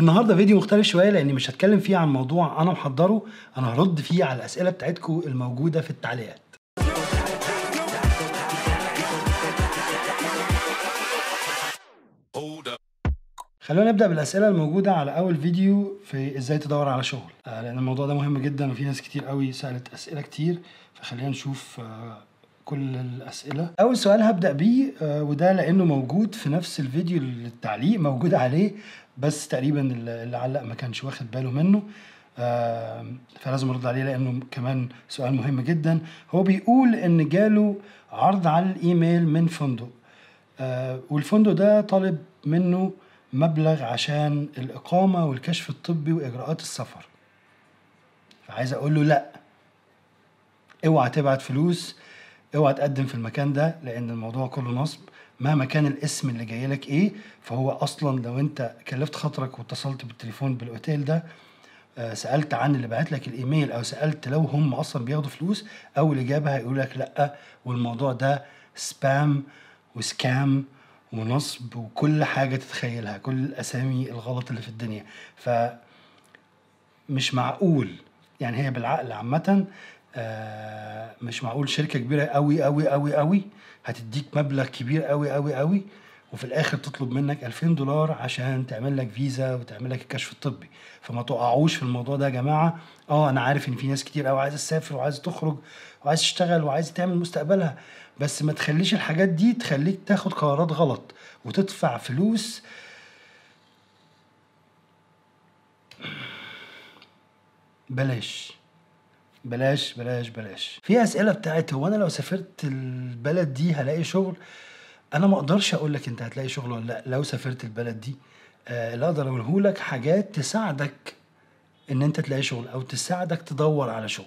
النهارده فيديو مختلف شويه لاني مش هتكلم فيه عن موضوع انا محضره انا هرد فيه على الاسئله بتاعتكم الموجوده في التعليقات خلونا نبدا بالاسئله الموجوده على اول فيديو في ازاي تدور على شغل آه، لان الموضوع ده مهم جدا وفي ناس كتير قوي سالت اسئله كتير فخلينا نشوف آه، كل الأسئلة أول سؤال هبدأ بيه آه، وده لأنه موجود في نفس الفيديو التعليق موجود عليه بس تقريبا اللي علق ما كانش واخد باله منه آه، فلازم ارد عليه لانه كمان سؤال مهم جدا هو بيقول ان جاله عرض على الايميل من فندق آه، والفندق ده طالب منه مبلغ عشان الاقامه والكشف الطبي واجراءات السفر فعايز اقول له لا اوعى تبعت فلوس اوعى تقدم في المكان ده لان الموضوع كله نصب مهما كان الاسم اللي جاي لك ايه فهو اصلا لو انت كلفت خاطرك واتصلت بالتليفون بالاوتيل ده آه، سالت عن اللي بعت لك الايميل او سالت لو هم اصلا بياخدوا فلوس اول اجابه هيقول لك لا والموضوع ده سبام وسكام ونصب وكل حاجه تتخيلها كل الاسامي الغلط اللي في الدنيا ف مش معقول يعني هي بالعقل عامة آه، مش معقول شركه كبيره قوي قوي قوي قوي هتديك مبلغ كبير قوي قوي قوي وفي الاخر تطلب منك 2000 دولار عشان تعمل لك فيزا وتعمل لك الكشف الطبي فما تقعوش في الموضوع ده يا جماعه اه انا عارف ان في ناس كتير قوي عايزه تسافر وعايزه تخرج وعايزه تشتغل وعايزه تعمل مستقبلها بس ما تخليش الحاجات دي تخليك تاخد قرارات غلط وتدفع فلوس بلاش بلاش بلاش بلاش في اسئله بتاعت هو انا لو سافرت البلد دي هلاقي شغل انا ما اقدرش اقول لك انت هتلاقي شغل ولا لا لو سافرت البلد دي آه، اللي اقدر اقوله لك حاجات تساعدك ان انت تلاقي شغل او تساعدك تدور على شغل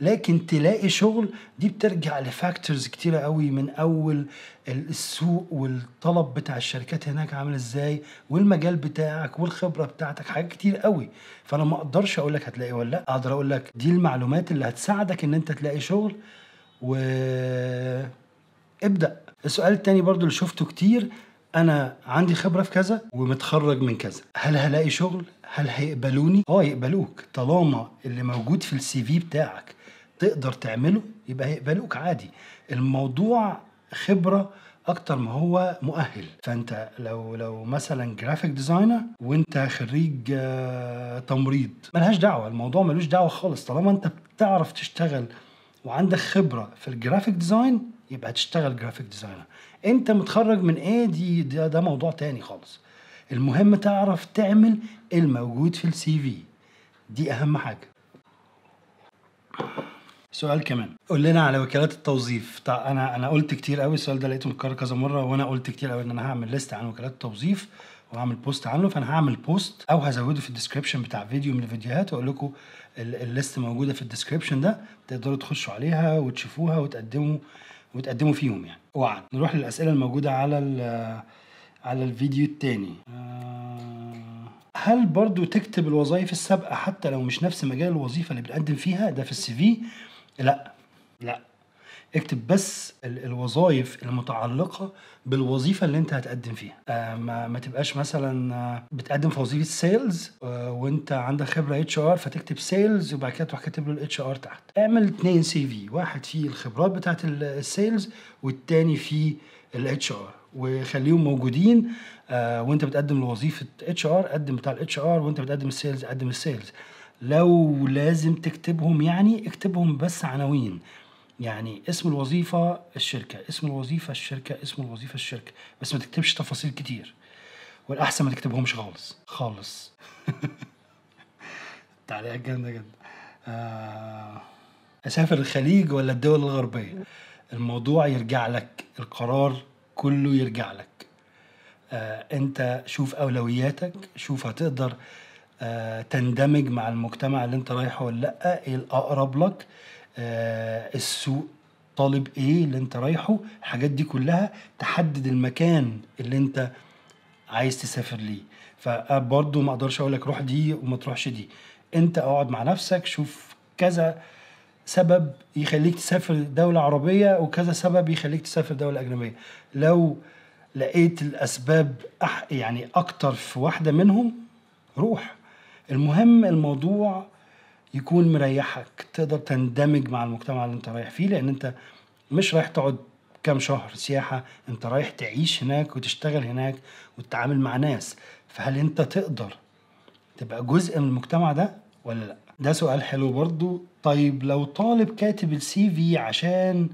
لكن تلاقي شغل دي بترجع لفاكتورز كتيره قوي من اول السوق والطلب بتاع الشركات هناك عامل ازاي والمجال بتاعك والخبره بتاعتك حاجات كتير قوي فانا ما اقدرش اقول لك هتلاقي ولا لا اقدر اقول لك دي المعلومات اللي هتساعدك ان انت تلاقي شغل و ابدا السؤال التاني برضو اللي شفته كتير انا عندي خبره في كذا ومتخرج من كذا هل هلاقي شغل هل هيقبلوني؟ اه يقبلوك طالما اللي موجود في السي في بتاعك تقدر تعمله يبقى هيقبلوك عادي الموضوع خبره اكتر ما هو مؤهل فانت لو لو مثلا جرافيك ديزاينر وانت خريج آه، تمريض ملهاش دعوه الموضوع ملوش دعوه خالص طالما انت بتعرف تشتغل وعندك خبره في الجرافيك ديزاين يبقى هتشتغل جرافيك ديزاينر انت متخرج من ايه دي ده, ده موضوع تاني خالص المهم تعرف تعمل الموجود في السي في دي اهم حاجه سؤال كمان قول لنا على وكالات التوظيف طيب انا انا قلت كتير قوي السؤال ده لقيته متكرر كذا مره وانا قلت كتير قوي ان انا هعمل ليست عن وكالات التوظيف وهعمل بوست عنه فانا هعمل بوست او هزوده في الديسكربشن بتاع فيديو من الفيديوهات واقول لكم الليست موجوده في الديسكربشن ده تقدروا تخشوا عليها وتشوفوها وتقدموا وتقدموا فيهم يعني وعد نروح للاسئله الموجوده على على الفيديو التاني آه، هل برضو تكتب الوظائف السابقة حتى لو مش نفس مجال الوظيفة اللي بتقدم فيها ده في السي في؟ لا لا اكتب بس الوظائف المتعلقة بالوظيفة اللي انت هتقدم فيها آه، ما, ما تبقاش مثلا آه، بتقدم في وظيفة سيلز وانت عندك خبرة اتش ار فتكتب سيلز وبعد كده تروح كاتب له الاتش ار تحت اعمل اتنين سي في واحد فيه الخبرات بتاعت السيلز والتاني فيه الاتش ار وخليهم موجودين آه، وانت بتقدم لوظيفه اتش ار قدم بتاع الاتش ار وانت بتقدم السيلز قدم السيلز لو لازم تكتبهم يعني اكتبهم بس عناوين يعني اسم الوظيفة الشركة اسم الوظيفة الشركة اسم الوظيفة الشركة بس ما تكتبش تفاصيل كتير والأحسن ما تكتبهمش خالص خالص تعليقات جامدة جدا آه، أسافر الخليج ولا الدول الغربية الموضوع يرجع لك القرار كله يرجع لك آه انت شوف اولوياتك شوف هتقدر آه تندمج مع المجتمع اللي انت رايحه ولا لا ايه الاقرب لك آه السوق طالب ايه اللي انت رايحه الحاجات دي كلها تحدد المكان اللي انت عايز تسافر ليه فبرضه ما اقدرش اقول لك روح دي وما تروحش دي انت اقعد مع نفسك شوف كذا سبب يخليك تسافر دولة عربية وكذا سبب يخليك تسافر دولة أجنبية لو لقيت الأسباب أح يعني أكتر في واحدة منهم روح المهم الموضوع يكون مريحك تقدر تندمج مع المجتمع اللي انت رايح فيه لان انت مش رايح تقعد كام شهر سياحة انت رايح تعيش هناك وتشتغل هناك وتتعامل مع ناس فهل انت تقدر تبقى جزء من المجتمع ده ولا لا ده سؤال حلو برضو طيب لو طالب كاتب السي في عشان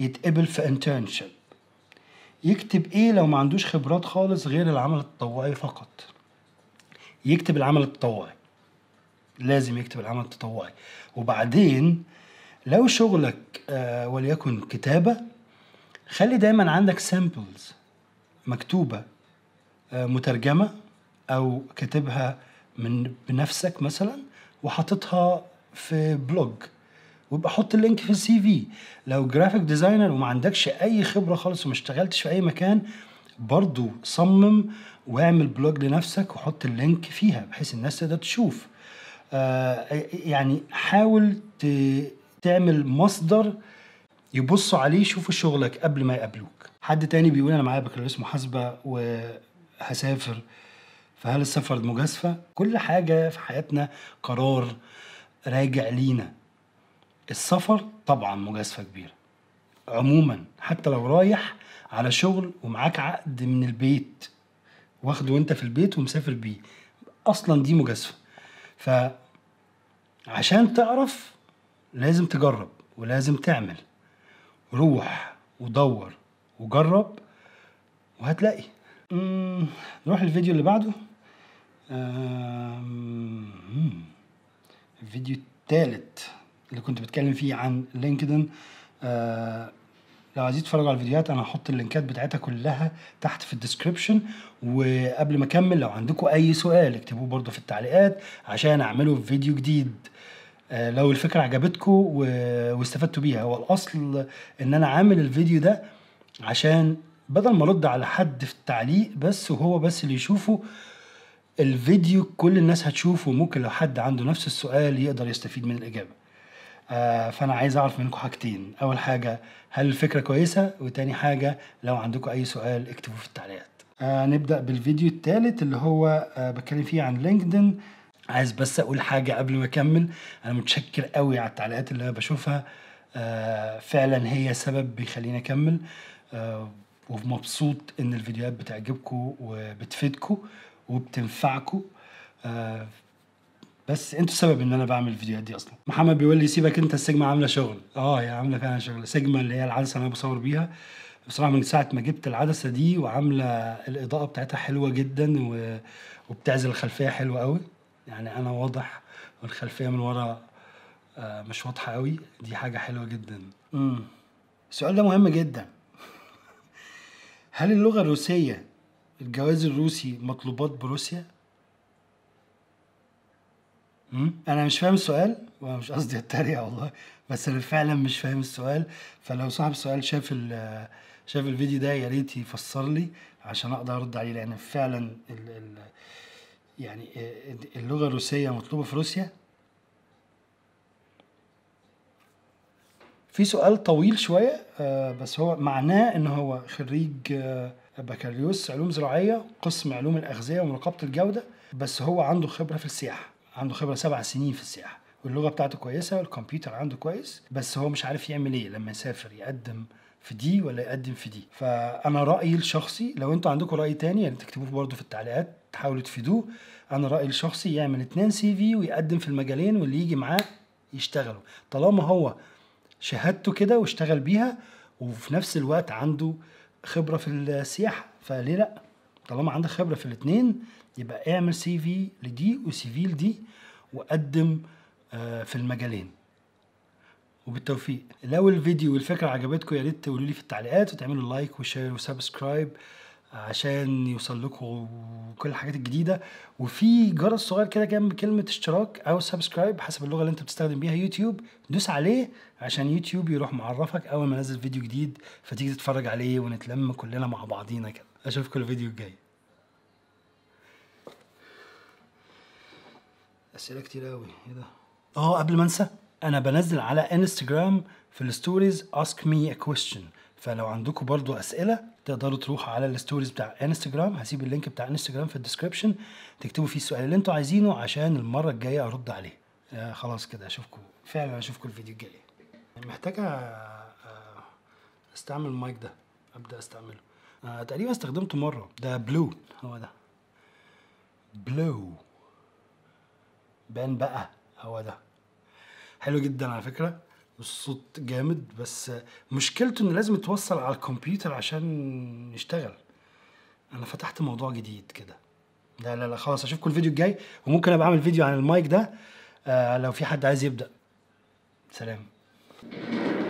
يتقبل في انترنشيب يكتب ايه لو ما عندوش خبرات خالص غير العمل التطوعي فقط يكتب العمل التطوعي لازم يكتب العمل التطوعي وبعدين لو شغلك آه، وليكن كتابه خلي دايما عندك سامبلز مكتوبه آه، مترجمه او كاتبها من بنفسك مثلا وحاططها في بلوج ويبقى حط اللينك في السي في لو جرافيك ديزاينر وما عندكش اي خبره خالص وما اشتغلتش في اي مكان برضو صمم واعمل بلوج لنفسك وحط اللينك فيها بحيث الناس تقدر تشوف آه يعني حاول تعمل مصدر يبصوا عليه يشوفوا شغلك قبل ما يقابلوك حد تاني بيقول انا معايا بكالوريوس محاسبه وهسافر فهل السفر مجازفة؟ كل حاجة في حياتنا قرار راجع لينا السفر طبعا مجازفة كبيرة عموما حتى لو رايح على شغل ومعاك عقد من البيت واخده وانت في البيت ومسافر بيه اصلا دي مجازفة ف عشان تعرف لازم تجرب ولازم تعمل روح ودور وجرب وهتلاقي نروح الفيديو اللي بعده الفيديو الثالث اللي كنت بتكلم فيه عن لينكدين آه، لو عايزين تتفرجوا على الفيديوهات انا هحط اللينكات بتاعتها كلها تحت في الديسكربشن وقبل ما اكمل لو عندكم اي سؤال اكتبوه برضو في التعليقات عشان اعمله في فيديو جديد آه، لو الفكره عجبتكم واستفدتوا بيها هو الاصل ان انا عامل الفيديو ده عشان بدل ما ارد على حد في التعليق بس وهو بس اللي يشوفه الفيديو كل الناس هتشوفه ممكن لو حد عنده نفس السؤال يقدر يستفيد من الإجابة آه فأنا عايز أعرف منكم حاجتين أول حاجة هل الفكرة كويسة وتاني حاجة لو عندكم أي سؤال اكتبوه في التعليقات آه نبدأ بالفيديو الثالث اللي هو آه بتكلم فيه عن لينكدين عايز بس أقول حاجة قبل ما أكمل أنا متشكر قوي على التعليقات اللي أنا بشوفها آه فعلا هي سبب بيخليني أكمل آه ومبسوط ان الفيديوهات بتعجبكم وبتفيدكم وبتنفعكم آه، بس انتوا السبب ان انا بعمل الفيديوهات دي اصلا محمد بيقول لي سيبك انت السيجما عامله شغل اه هي عامله فعلا شغل سيجما اللي هي العدسه اللي انا بصور بيها بصراحه من ساعه ما جبت العدسه دي وعامله الاضاءه بتاعتها حلوه جدا و... وبتعزل الخلفيه حلوه قوي يعني انا واضح والخلفيه من ورا آه، مش واضحه قوي دي حاجه حلوه جدا امم السؤال ده مهم جدا هل اللغه الروسيه الجواز الروسي مطلوبات بروسيا م? انا مش فاهم السؤال وانا مش قصدي اتريق والله بس انا فعلا مش فاهم السؤال فلو صاحب السؤال شاف شاف الفيديو ده يا ريت يفسر لي عشان اقدر ارد عليه لان فعلا ال ال يعني آه، اللغه الروسيه مطلوبه في روسيا في سؤال طويل شويه آه، بس هو معناه ان هو خريج آه، بكالوريوس علوم زراعيه قسم علوم الاغذيه ومراقبه الجوده بس هو عنده خبره في السياحه عنده خبره سبع سنين في السياحه واللغه بتاعته كويسه والكمبيوتر عنده كويس بس هو مش عارف يعمل ايه لما يسافر يقدم في دي ولا يقدم في دي فانا رايي الشخصي لو انتوا عندكم راي تاني يعني تكتبوه برضه في التعليقات تحاولوا تفيدوه انا رايي الشخصي يعمل اتنين سي في ويقدم في المجالين واللي يجي معاه يشتغلوا طالما هو شهادته كده واشتغل بيها وفي نفس الوقت عنده خبرة في السياحة فليه لأ طالما عندك خبرة في الاتنين يبقى اعمل سي في لدي وسي في لدي وقدم آه، في المجالين وبالتوفيق لو الفيديو والفكرة عجبتكم يا ريت تقولوا لي في التعليقات وتعملوا لايك وشير وسبسكرايب عشان يوصل لكم كل الحاجات الجديده وفي جرس صغير كده جنب كلمه اشتراك او سبسكرايب حسب اللغه اللي انت بتستخدم بيها يوتيوب دوس عليه عشان يوتيوب يروح معرفك اول ما انزل فيديو جديد فتيجي تتفرج عليه ونتلم كلنا مع بعضينا كده اشوفكم الفيديو الجاي اسئله كتير قوي ايه ده اه قبل ما انسى انا بنزل على انستجرام في الستوريز اسك مي ا كويستشن فلو عندكم برضو اسئله تقدروا تروحوا على الستوريز بتاع انستجرام هسيب اللينك بتاع انستجرام في الديسكربشن تكتبوا فيه السؤال اللي انتوا عايزينه عشان المره الجايه ارد عليه آه خلاص كده اشوفكم فعلا اشوفكم الفيديو الجاي محتاجه آه، استعمل المايك ده ابدا استعمله آه تقريبا استخدمته مره ده بلو هو ده بلو بان بقى هو ده حلو جدا على فكره الصوت جامد بس مشكلته انه لازم يتوصل على الكمبيوتر عشان يشتغل انا فتحت موضوع جديد كده لا لا لا خلاص اشوفكم الفيديو الجاي وممكن ابقى اعمل فيديو عن المايك ده آه لو في حد عايز يبدا سلام